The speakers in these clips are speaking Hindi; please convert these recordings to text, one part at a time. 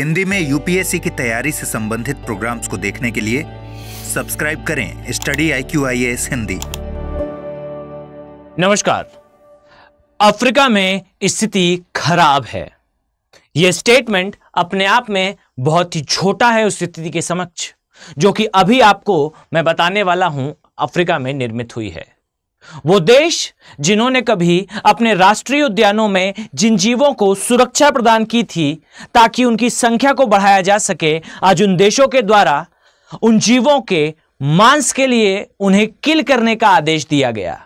हिंदी में यूपीएससी की तैयारी से संबंधित प्रोग्राम्स को देखने के लिए सब्सक्राइब करें study I Q I S Hindi नमस्कार अफ्रीका में स्थिति खराब है यह स्टेटमेंट अपने आप में बहुत ही छोटा है उस स्थिति के समक्ष जो कि अभी आपको मैं बताने वाला हूं अफ्रीका में निर्मित हुई है वो देश जिन्होंने कभी अपने राष्ट्रीय उद्यानों में जिन जीवों को सुरक्षा प्रदान की थी ताकि उनकी संख्या को बढ़ाया जा सके आज उन देशों के द्वारा उन जीवों के मांस के लिए उन्हें किल करने का आदेश दिया गया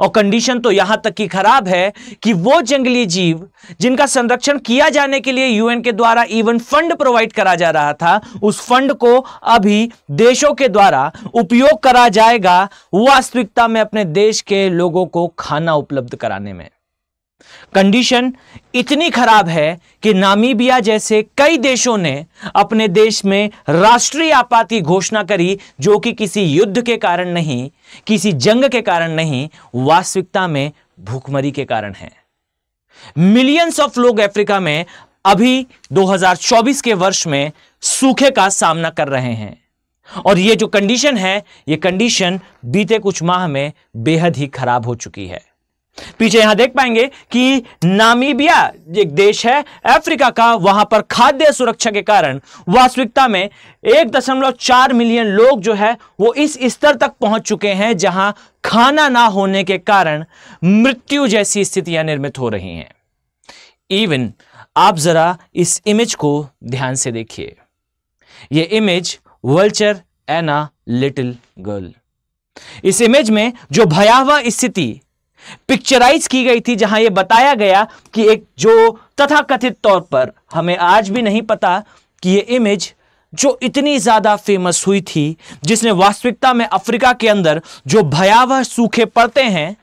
और कंडीशन तो यहां तक की खराब है कि वो जंगली जीव जिनका संरक्षण किया जाने के लिए यूएन के द्वारा इवन फंड प्रोवाइड करा जा रहा था उस फंड को अभी देशों के द्वारा उपयोग करा जाएगा वास्तविकता में अपने देश के लोगों को खाना उपलब्ध कराने में कंडीशन इतनी खराब है कि नामीबिया जैसे कई देशों ने अपने देश में राष्ट्रीय आपात की घोषणा करी जो कि किसी युद्ध के कारण नहीं किसी जंग के कारण नहीं वास्तविकता में भूखमरी के कारण है मिलियंस ऑफ लोग अफ्रीका में अभी 2024 के वर्ष में सूखे का सामना कर रहे हैं और यह जो कंडीशन है यह कंडीशन बीते कुछ माह में बेहद ही खराब हो चुकी है पीछे यहां देख पाएंगे कि नामीबिया एक देश है अफ्रीका का वहां पर खाद्य सुरक्षा के कारण वास्तविकता में एक दशमलव चार मिलियन लोग जो है वो इस स्तर तक पहुंच चुके हैं जहां खाना ना होने के कारण मृत्यु जैसी स्थितियां निर्मित हो रही हैं इवन आप जरा इस इमेज को ध्यान से देखिए यह image vulture and a little girl इस इमेज में जो भयावह स्थिति पिक्चराइज की गई थी जहां यह बताया गया कि एक जो तथा कथित तौर पर हमें आज भी नहीं पता कि यह इमेज जो इतनी ज़्यादा फेमस हुई थी जिसने वास्तविकता में अफ्रीका के अंदर जो भयावह सूखे पड़ते हैं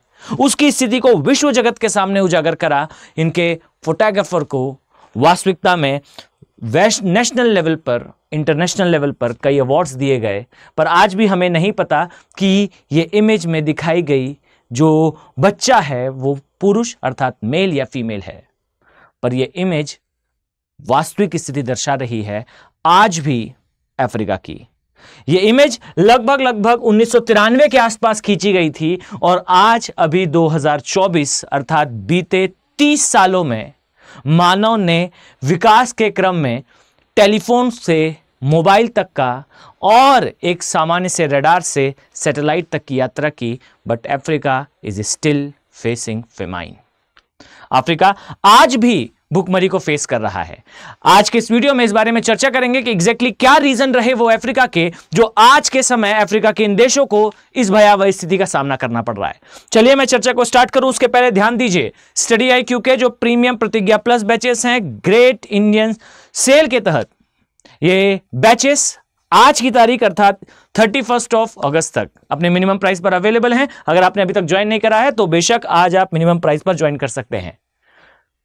उसकी स्थिति को विश्व जगत के सामने उजागर करा इनके फोटोग्राफर को वास्तविकता में वैश नेशनल लेवल पर इंटरनेशनल लेवल पर कई अवार्ड्स दिए गए पर आज भी हमें नहीं पता कि ये इमेज में दिखाई गई जो बच्चा है वो पुरुष अर्थात मेल या फीमेल है पर यह इमेज वास्तविक स्थिति दर्शा रही है आज भी अफ्रीका की यह इमेज लगभग लगभग उन्नीस के आसपास खींची गई थी और आज अभी 2024 अर्थात बीते 30 सालों में मानव ने विकास के क्रम में टेलीफोन से मोबाइल तक का और एक सामान्य से रडार से सैटेलाइट तक की यात्रा की but Africa is still facing famine Africa आज भी भुखमरी को फेस कर रहा है आज के इस वीडियो में इस बारे में चर्चा करेंगे कि एग्जैक्टली exactly क्या रीजन रहे वो अफ्रीका के जो आज के समय अफ्रीका के इन देशों को इस भयावह स्थिति का सामना करना पड़ रहा है चलिए मैं चर्चा को स्टार्ट करूं उसके पहले ध्यान दीजिए स्टडी आई क्यू के जो प्रीमियम प्रतिज्ञा प्लस बैचेस हैं ग्रेट इंडियन सेल के तहत ये बैचेस आज की तारीख अर्थात थर्टी फर्स्ट ऑफ अगस्त तक अपने मिनिमम प्राइस पर अवेलेबल हैं अगर आपने अभी तक ज्वाइन नहीं करा है तो बेशक आज आप मिनिमम प्राइस पर ज्वाइन कर सकते हैं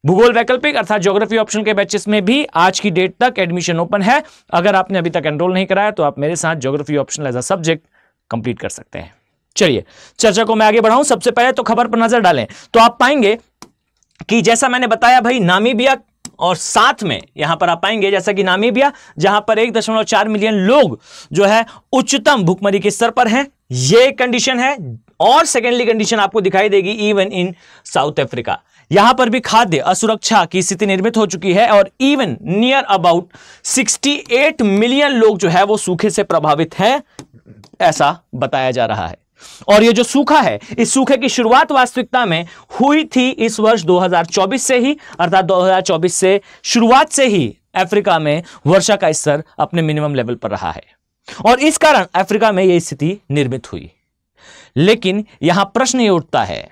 भूगोल वैकल्पिक अर्थात ज्योग्राफी ऑप्शन के बैचेस में भी आज की डेट तक एडमिशन ओपन है अगर आपने अभी तक एनरोल नहीं कराया तो आप मेरे साथ geography option as a subject complete कर सकते हैं चलिए चर्चा को मैं आगे बढ़ाऊं सबसे पहले तो खबर पर नजर डालें तो आप पाएंगे कि जैसा मैंने बताया भाई नामीबिया और साथ में यहां पर आप पाएंगे जैसा कि नामीबिया जहां पर एक दशमलव चार मिलियन लोग जो है उच्चतम भुखमरी के स्तर पर हैं ये कंडीशन है और सेकेंडली कंडीशन आपको दिखाई देगी इवन इन साउथ अफ्रीका यहां पर भी खाद्य असुरक्षा की स्थिति निर्मित हो चुकी है और इवन नियर अबाउट 68 मिलियन लोग जो है वो सूखे से प्रभावित हैं ऐसा बताया जा रहा है और ये जो सूखा है इस सूखे की शुरुआत वास्तविकता में हुई थी इस वर्ष 2024 से ही अर्थात 2024 से शुरुआत से ही अफ्रीका में वर्षा का स्तर अपने मिनिमम लेवल पर रहा है और इस कारण अफ्रीका में यह स्थिति निर्मित हुई लेकिन यहां प्रश्न ये उठता है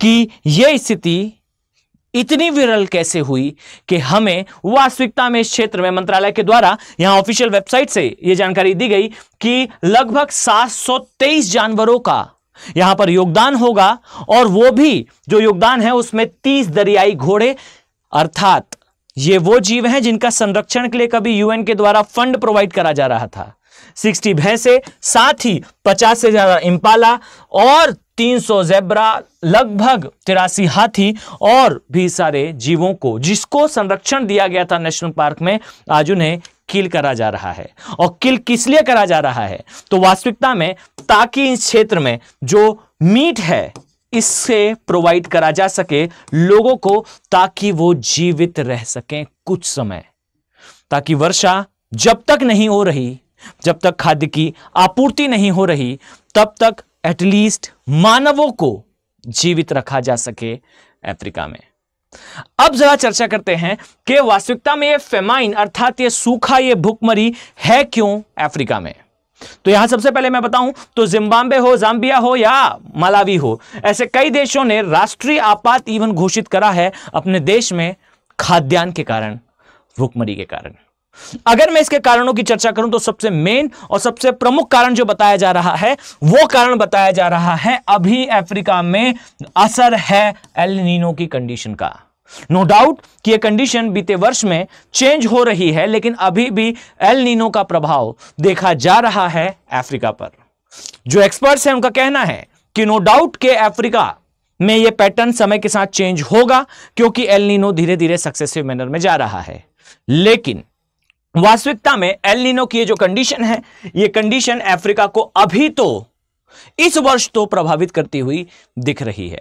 कि यह स्थिति इतनी विरल कैसे हुई कि हमें वास्तविकता में इस क्षेत्र में मंत्रालय के द्वारा यहां ऑफिशियल वेबसाइट से यह जानकारी दी गई कि लगभग 723 जानवरों का यहां पर योगदान होगा और वो भी जो योगदान है उसमें 30 दरियाई घोड़े अर्थात ये वो जीव हैं जिनका संरक्षण के लिए कभी यूएन के द्वारा फंड प्रोवाइड करा जा रहा था सिक्सटी भैंसे साथ ही पचास से ज्यादा इम्पाला और 300 जेब्रा लगभग तिरासी हाथी और भी सारे जीवों को जिसको संरक्षण दिया गया था नेशनल पार्क में आज उन्हें किल करा जा रहा है और किल किस लिए करा जा रहा है तो वास्तविकता में ताकि इस क्षेत्र में जो मीट है इससे प्रोवाइड करा जा सके लोगों को ताकि वो जीवित रह सकें कुछ समय ताकि वर्षा जब तक नहीं हो रही जब तक खाद्य की आपूर्ति नहीं हो रही तब तक एटलीस्ट मानवों को जीवित रखा जा सके अफ्रीका में अब जरा चर्चा करते हैं कि वास्तविकता में ये फेमाइन अर्थात ये सूखा ये भुखमरी है क्यों अफ्रीका में तो यहां सबसे पहले मैं बताऊं तो जिम्बाब्वे हो जाम्बिया हो या मालावी हो ऐसे कई देशों ने राष्ट्रीय आपात इवन घोषित करा है अपने देश में खाद्यान्न के कारण भुखमरी के कारण अगर मैं इसके कारणों की चर्चा करूं तो सबसे मेन और सबसे प्रमुख कारण जो बताया जा रहा है वो कारण बताया जा रहा है अभी अफ्रीका में असर है एल नीनो की कंडीशन का नो no डाउट कि ये कंडीशन बीते वर्ष में चेंज हो रही है लेकिन अभी भी एल नीनो का प्रभाव देखा जा रहा है अफ्रीका पर जो एक्सपर्ट्स हैं उनका कहना है कि नो no डाउट के अफ्रीका में यह पैटर्न समय के साथ चेंज होगा क्योंकि एल नीनो धीरे धीरे सक्सेसिव मैनर में जा रहा है लेकिन वास्तविकता में एल नीनो की जो कंडीशन है ये कंडीशन अफ्रीका को अभी तो इस वर्ष तो प्रभावित करती हुई दिख रही है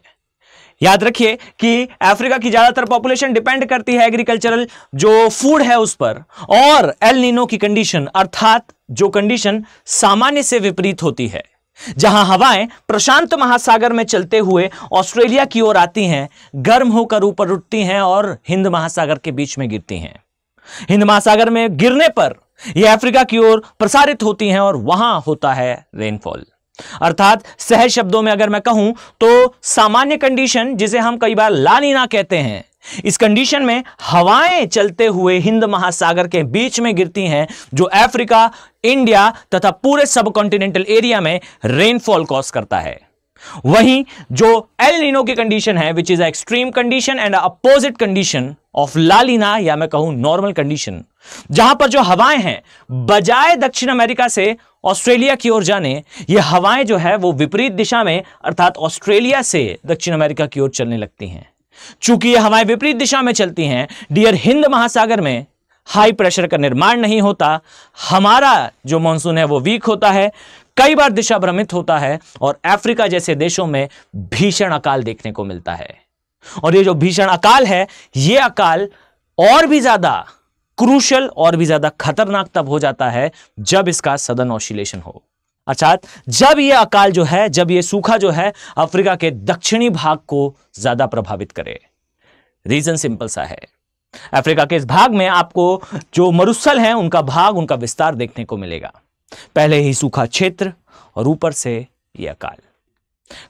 याद रखिए कि अफ्रीका की ज्यादातर पॉपुलेशन डिपेंड करती है एग्रीकल्चरल जो फूड है उस पर और एल नीनो की कंडीशन अर्थात जो कंडीशन सामान्य से विपरीत होती है जहां हवाएं प्रशांत महासागर में चलते हुए ऑस्ट्रेलिया की ओर आती हैं गर्म होकर ऊपर उठती हैं और हिंद महासागर के बीच में गिरती हैं हिंद महासागर में गिरने पर यह अफ्रीका की ओर प्रसारित होती हैं और वहां होता है रेनफॉल अर्थात सहज शब्दों में अगर मैं कहूं तो सामान्य कंडीशन जिसे हम कई बार लानीना कहते हैं इस कंडीशन में हवाएं चलते हुए हिंद महासागर के बीच में गिरती हैं जो अफ्रीका इंडिया तथा पूरे सब कॉन्टिनेंटल एरिया में रेनफॉल कॉज करता है वहीं जो एल नीनो की कंडीशन है which is extreme condition and opposite condition of La Nina या मैं कहूं नॉर्मल कंडीशन जहां पर जो हवाएं हैं बजाय दक्षिण अमेरिका से ऑस्ट्रेलिया की ओर जाने ये हवाएं जो है वो विपरीत दिशा में अर्थात ऑस्ट्रेलिया से दक्षिण अमेरिका की ओर चलने लगती हैं चूंकि ये हवाएं विपरीत दिशा में चलती हैं डियर हिंद महासागर में हाई प्रेशर का निर्माण नहीं होता हमारा जो मानसून है वो वीक होता है कई बार दिशा भ्रमित होता है और अफ्रीका जैसे देशों में भीषण अकाल देखने को मिलता है और ये जो भीषण अकाल है ये अकाल और भी ज्यादा क्रूशल और भी ज्यादा खतरनाक तब हो जाता है जब इसका सदन ऑसिलेशन हो अर्थात जब यह अकाल जो है जब यह सूखा जो है अफ्रीका के दक्षिणी भाग को ज्यादा प्रभावित करे रीजन सिंपल सा है अफ्रीका के इस भाग में आपको जो मरुस्थल है उनका भाग उनका विस्तार देखने को मिलेगा पहले ही सूखा क्षेत्र और ऊपर से यह अकाल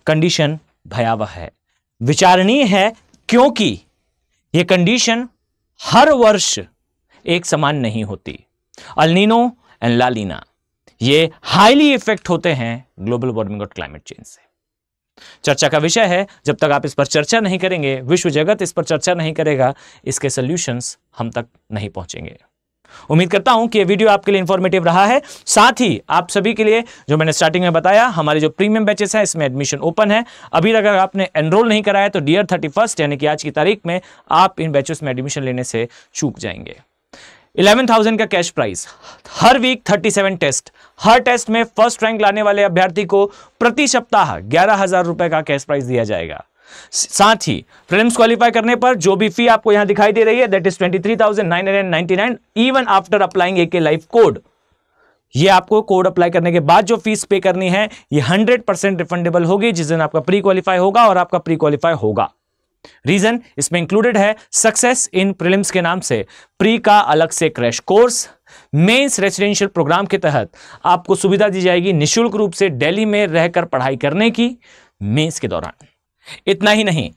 कंडीशन भयावह है विचारणीय है क्योंकि यह कंडीशन हर वर्ष एक समान नहीं होती अलिनो एंड लालिना ये हाईली इफेक्ट होते हैं ग्लोबल वार्मिंग और क्लाइमेट चेंज से चर्चा का विषय है जब तक आप इस पर चर्चा नहीं करेंगे विश्व जगत इस पर चर्चा नहीं करेगा इसके सॉल्यूशंस हम तक नहीं पहुंचेंगे उम्मीद करता हूं कि ये वीडियो आपके लिए इन्फॉर्मेटिव रहा है साथ ही आप सभी के लिए जो मैंने स्टार्टिंग में बताया हमारे जो प्रीमियम बैचेस हैं इसमें एडमिशन ओपन है अभी अगर आपने एनरोल नहीं कराया तो डियर थर्टी यानी कि आज की तारीख में आप इन बैचेस में एडमिशन लेने से चूक जाएंगे 11,000 का कैश प्राइस हर वीक 37 टेस्ट हर टेस्ट में फर्स्ट रैंक लाने वाले अभ्यर्थी को प्रति सप्ताह ग्यारह हजार रुपए का कैश प्राइस दिया जाएगा साथ ही प्रीलिम्स क्वालिफाई करने पर जो भी फी आपको यहां दिखाई दे रही है that is 23,999 even after applying A K life code ये आपको कोड अप्लाई करने के बाद जो फीस पे करनी है ये 100 परसेंट रिफंडेबल होगी जिस दिन आपका प्री क्वालिफाई होगा और आपका प्री क्वालिफाई होगा रीजन इसमें इंक्लूडेड है सक्सेस इन प्रिलिम्स के नाम से प्री का अलग से crash course mains residential programme के तहत आपको सुविधा दी जाएगी निशुल्क रूप से दिल्ली में रहकर पढ़ाई करने की मेंस के दौरान इतना ही नहीं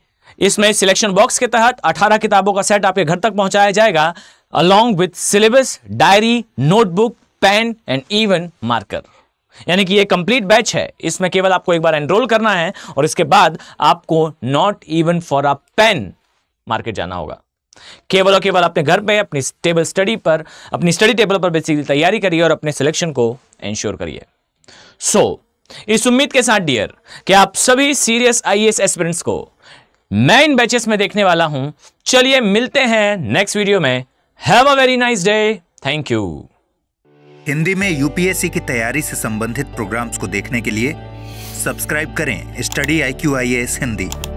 इसमें सिलेक्शन बॉक्स के तहत 18 किताबों का सेट आपके घर तक पहुंचाया जाएगा along with syllabus diary notebook pen and even marker यानी कि ये कंप्लीट बैच है इसमें केवल आपको एक बार एनरोल करना है और इसके बाद आपको not even for a pen market जाना होगा केवल और केवल अपने घर पे अपनी टेबल स्टडी पर अपनी स्टडी टेबल पर बेसिकली तैयारी करिए और अपने सिलेक्शन को एंश्योर करिए सो so, इस उम्मीद के साथ डियर कि आप सभी सीरियस आईएएस एस्पिरेंट्स को मैं इन बैचेस में देखने वाला हूं चलिए मिलते हैं नेक्स्ट वीडियो में have a very nice day thank you Hindi में यूपीएससी की तैयारी से संबंधित प्रोग्राम्स को देखने के लिए सब्सक्राइब करें study I Q I S Hindi